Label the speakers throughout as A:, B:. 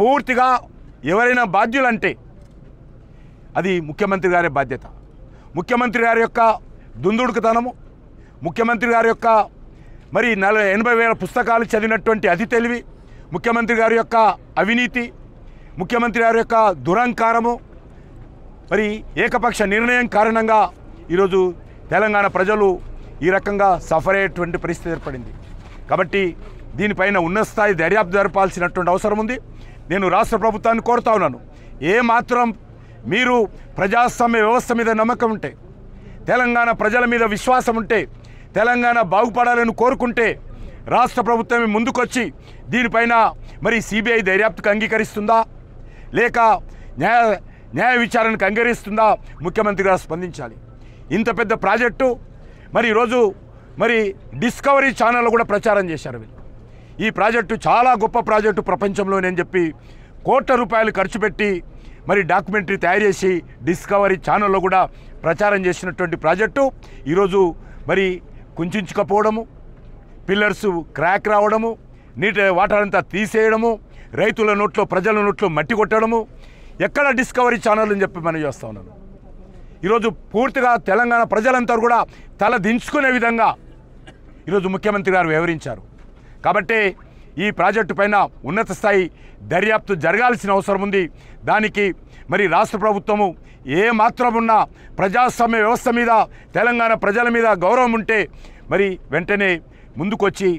A: పూర్తిగా ఎవరైనా బాధ్యులంటే అది ముఖ్యమంత్రి గారి బాధ్యత ముఖ్యమంత్రి గారి యొక్క దుందుడుకుతనము ముఖ్యమంత్రి గారి యొక్క మరి నల ఎనభై వేల పుస్తకాలు చదివినటువంటి అతి తెలివి ముఖ్యమంత్రి గారి యొక్క అవినీతి ముఖ్యమంత్రి గారి యొక్క దురంకారము మరి ఏకపక్ష నిర్ణయం కారణంగా ఈరోజు తెలంగాణ ప్రజలు ఈ రకంగా సఫర్ అయ్యేటువంటి పరిస్థితి ఏర్పడింది కాబట్టి దీనిపైన ఉన్నత స్థాయి దర్యాప్తు జరపాల్సినటువంటి అవసరం ఉంది నేను రాష్ట్ర ప్రభుత్వాన్ని కోరుతా ఉన్నాను ఏ మాత్రం మీరు ప్రజాస్వామ్య వ్యవస్థ మీద నమ్మకం ఉంటే తెలంగాణ ప్రజల మీద విశ్వాసం ఉంటే తెలంగాణ బాగుపడాలని కోరుకుంటే రాష్ట్ర ప్రభుత్వమే ముందుకొచ్చి దీనిపైన మరి సిబిఐ దర్యాప్తుకు అంగీకరిస్తుందా లేక న్యాయ న్యాయ విచారణకు అంగీకరిస్తుందా ముఖ్యమంత్రి గారు స్పందించాలి ఇంత పెద్ద ప్రాజెక్టు మరి ఈరోజు మరి డిస్కవరీ ఛానల్లో కూడా ప్రచారం చేశారు వీళ్ళు ఈ ప్రాజెక్టు చాలా గొప్ప ప్రాజెక్టు ప్రపంచంలోనే అని చెప్పి కోట్ల రూపాయలు ఖర్చు పెట్టి మరి డాక్యుమెంటరీ తయారు చేసి డిస్కవరీ ఛానల్లో కూడా ప్రచారం చేసినటువంటి ప్రాజెక్టు ఈరోజు మరి కుంచుకపోవడము పిల్లర్స్ క్రాక్ రావడము నీటి వాటర్ అంతా తీసేయడము రైతుల నోట్లో ప్రజల నోట్లో మట్టి కొట్టడము ఎక్కడ డిస్కవరీ ఛానల్ అని చెప్పి మనం చేస్తూ ఉన్నాను ఈరోజు పూర్తిగా తెలంగాణ ప్రజలంతా కూడా తల దించుకునే విధంగా ఈరోజు ముఖ్యమంత్రి గారు వివరించారు కాబట్టి ఈ ప్రాజెక్టు పైన ఉన్నత స్థాయి దర్యాప్తు జరగాల్సిన అవసరం ఉంది దానికి మరి రాష్ట్ర ప్రభుత్వము ఏ మాత్రమున్నా ప్రజాస్వామ్య వ్యవస్థ మీద తెలంగాణ ప్రజల మీద గౌరవం ఉంటే మరి వెంటనే ముందుకొచ్చి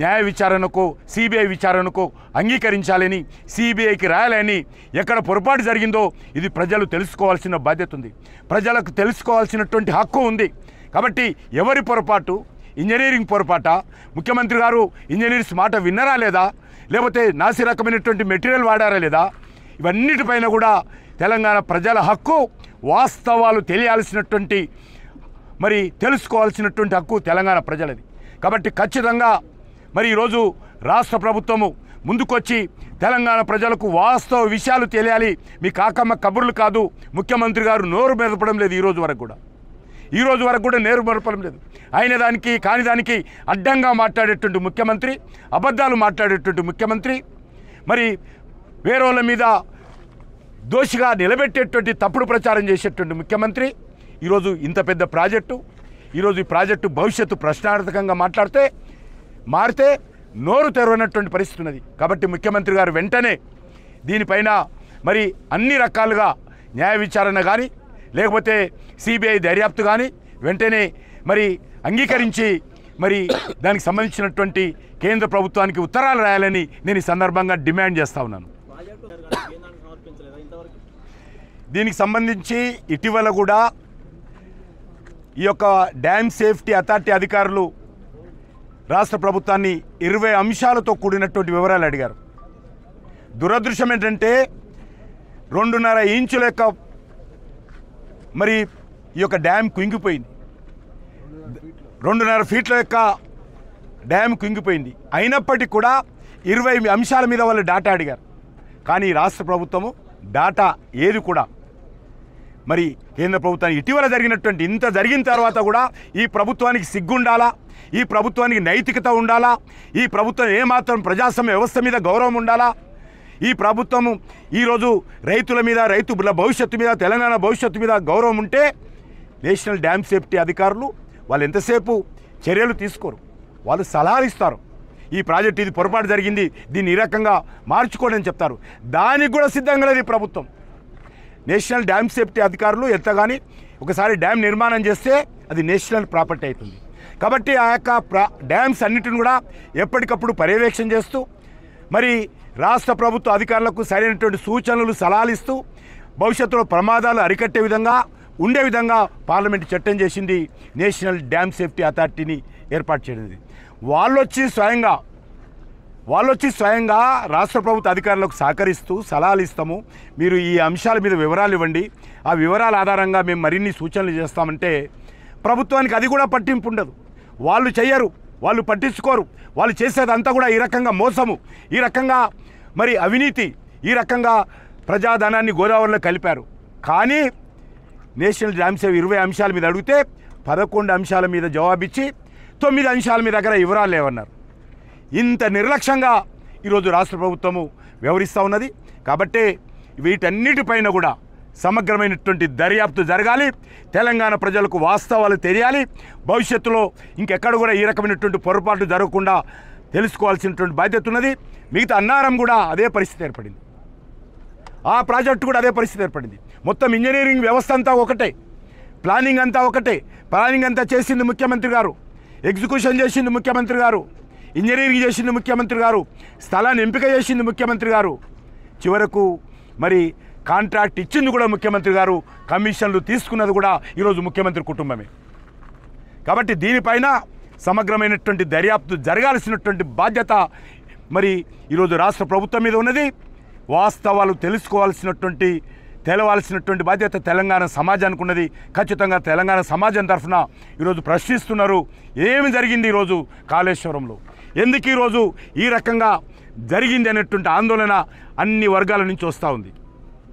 A: న్యాయ విచారణకు సిబిఐ విచారణకు అంగీకరించాలని సిబిఐకి రాయాలని ఎక్కడ పొరపాటు జరిగిందో ఇది ప్రజలు తెలుసుకోవాల్సిన బాధ్యత ఉంది ప్రజలకు తెలుసుకోవాల్సినటువంటి హక్కు ఉంది కాబట్టి ఎవరి పొరపాటు ఇంజనీరింగ్ పొరపాట ముఖ్యమంత్రి గారు ఇంజనీర్స్ మాట విన్నరా లేదా లేకపోతే నాసి రకమైనటువంటి మెటీరియల్ వాడారా లేదా ఇవన్నిటిపైన కూడా తెలంగాణ ప్రజల హక్కు వాస్తవాలు తెలియాల్సినటువంటి మరి తెలుసుకోవాల్సినటువంటి హక్కు తెలంగాణ ప్రజలది కాబట్టి ఖచ్చితంగా మరి ఈరోజు రాష్ట్ర ప్రభుత్వము ముందుకొచ్చి తెలంగాణ ప్రజలకు వాస్తవ విషయాలు తెలియాలి మీ కాకమ్మ కబుర్లు కాదు ముఖ్యమంత్రి గారు నోరు మెదపడం లేదు ఈరోజు వరకు కూడా ఈ రోజు వరకు కూడా నేరు మరపడం లేదు అయిన దానికి కాని దానికి అడ్డంగా మాట్లాడేటువంటి ముఖ్యమంత్రి అబద్ధాలు మాట్లాడేటువంటి ముఖ్యమంత్రి మరి వేరోళ్ళ మీద దోషిగా నిలబెట్టేటువంటి తప్పుడు ప్రచారం చేసేటువంటి ముఖ్యమంత్రి ఈరోజు ఇంత పెద్ద ప్రాజెక్టు ఈరోజు ఈ ప్రాజెక్టు భవిష్యత్తు ప్రశ్నార్థకంగా మాట్లాడితే మారితే నోరు తెరవనటువంటి పరిస్థితి ఉన్నది కాబట్టి ముఖ్యమంత్రి గారు వెంటనే దీనిపైన మరి అన్ని రకాలుగా న్యాయ విచారణ కానీ లేకపోతే సిబిఐ దర్యాప్తు కానీ వెంటనే మరి అంగీకరించి మరి దానికి సంబంధించినటువంటి కేంద్ర ప్రభుత్వానికి ఉత్తరాలు రాయాలని నేను ఈ సందర్భంగా డిమాండ్ చేస్తూ ఉన్నాను దీనికి సంబంధించి ఇటీవల కూడా ఈ యొక్క డ్యామ్ సేఫ్టీ అథారిటీ అధికారులు రాష్ట్ర ప్రభుత్వాన్ని ఇరవై అంశాలతో కూడినటువంటి వివరాలు అడిగారు దురదృష్టం ఏంటంటే రెండున్నర ఇంచుల యొక్క మరి ఈ యొక్క డ్యామ్ కుంగిపోయింది రెండున్నర ఫీట్ల యొక్క డ్యామ్ కుంగిపోయింది అయినప్పటికీ కూడా ఇరవై అంశాల మీద వాళ్ళు డాటా అడిగారు కానీ రాష్ట్ర ప్రభుత్వము డాటా ఏది కూడా మరి కేంద్ర ప్రభుత్వానికి ఇటీవల జరిగినటువంటి ఇంత జరిగిన తర్వాత కూడా ఈ ప్రభుత్వానికి సిగ్గుండాలా ఈ ప్రభుత్వానికి నైతికత ఉండాలా ఈ ప్రభుత్వం ఏమాత్రం ప్రజాస్వామ్య వ్యవస్థ మీద గౌరవం ఉండాలా ఈ ప్రభుత్వము ఈరోజు రైతుల మీద రైతుల భవిష్యత్తు మీద తెలంగాణ భవిష్యత్తు మీద గౌరవం ఉంటే నేషనల్ డ్యామ్ సేఫ్టీ అధికారులు వాళ్ళు ఎంతసేపు చర్యలు తీసుకోరు వాళ్ళు సలహాలు ఇస్తారు ఈ ప్రాజెక్ట్ ఇది పొరపాటు జరిగింది దీన్ని ఈ రకంగా మార్చుకోండి అని చెప్తారు దానికి కూడా సిద్ధంగా లేదు ప్రభుత్వం నేషనల్ డ్యామ్ సేఫ్టీ అధికారులు ఎంతగాని ఒకసారి డ్యామ్ నిర్మాణం చేస్తే అది నేషనల్ ప్రాపర్టీ అవుతుంది కాబట్టి ఆ యొక్క ప్రా డ్యామ్స్ అన్నిటిని కూడా ఎప్పటికప్పుడు పర్యవేక్షణ చేస్తూ మరి రాష్ట్ర ప్రభుత్వ అధికారులకు సరైనటువంటి సూచనలు సలహాలు భవిష్యత్తులో ప్రమాదాలు అరికట్టే విధంగా ఉండే విధంగా పార్లమెంటు చట్టం చేసింది నేషనల్ డ్యామ్ సేఫ్టీ అథారిటీని ఏర్పాటు చేయడం వాళ్ళు వచ్చి స్వయంగా వాళ్ళు వచ్చి స్వయంగా రాష్ట్ర ప్రభుత్వ అధికారులకు సహకరిస్తూ సలహాలు ఇస్తాము మీరు ఈ అంశాల మీద వివరాలు ఇవ్వండి ఆ వివరాల ఆధారంగా మేము మరిన్ని సూచనలు చేస్తామంటే ప్రభుత్వానికి అది కూడా పట్టింపు ఉండదు వాళ్ళు చేయరు వాళ్ళు పట్టించుకోరు వాళ్ళు చేసేదంతా కూడా ఈ రకంగా మోసము ఈ రకంగా మరి అవినీతి ఈ రకంగా ప్రజాధనాన్ని గోదావరిలో కలిపారు కానీ నేషనల్ జామ్సేవ్ ఇరవై అంశాల మీద అడిగితే పదకొండు అంశాల మీద జవాబిచ్చి తొమ్మిది అంశాల మీ దగ్గర వివరాలు లేవన్నారు ఇంత నిర్లక్ష్యంగా ఈరోజు రాష్ట్ర ప్రభుత్వము వ్యవహరిస్తూ ఉన్నది కాబట్టి వీటన్నిటిపైన కూడా సమగ్రమైనటువంటి దర్యాప్తు జరగాలి తెలంగాణ ప్రజలకు వాస్తవాలు తెలియాలి భవిష్యత్తులో ఇంకెక్కడ కూడా ఈ రకమైనటువంటి పొరపాటు జరగకుండా తెలుసుకోవాల్సినటువంటి బాధ్యత ఉన్నది మిగతా అన్నారం కూడా అదే పరిస్థితి ఏర్పడింది ఆ ప్రాజెక్టు కూడా అదే పరిస్థితి ఏర్పడింది మొత్తం ఇంజనీరింగ్ వ్యవస్థ అంతా ఒకటే ప్లానింగ్ అంతా ఒకటే ప్లానింగ్ అంతా చేసింది ముఖ్యమంత్రి గారు ఎగ్జిక్యూషన్ చేసింది ముఖ్యమంత్రి గారు ఇంజనీరింగ్ చేసింది ముఖ్యమంత్రి గారు స్థలాన్ని ఎంపిక చేసింది ముఖ్యమంత్రి గారు చివరకు మరి కాంట్రాక్ట్ ఇచ్చింది కూడా ముఖ్యమంత్రి గారు కమిషన్లు తీసుకున్నది కూడా ఈరోజు ముఖ్యమంత్రి కుటుంబమే కాబట్టి దీనిపైన సమగ్రమైనటువంటి దర్యాప్తు జరగాల్సినటువంటి బాధ్యత మరి ఈరోజు రాష్ట్ర ప్రభుత్వం మీద ఉన్నది వాస్తవాలు తెలుసుకోవాల్సినటువంటి తెలవాల్సినటువంటి బాధ్యత తెలంగాణ సమాజానికి ఉన్నది ఖచ్చితంగా తెలంగాణ సమాజం తరఫున ఈరోజు ప్రశ్నిస్తున్నారు ఏమి జరిగింది ఈరోజు కాళేశ్వరంలో ఎందుకు ఈరోజు ఈ రకంగా జరిగింది అనేటువంటి ఆందోళన అన్ని వర్గాల నుంచి వస్తూ ఉంది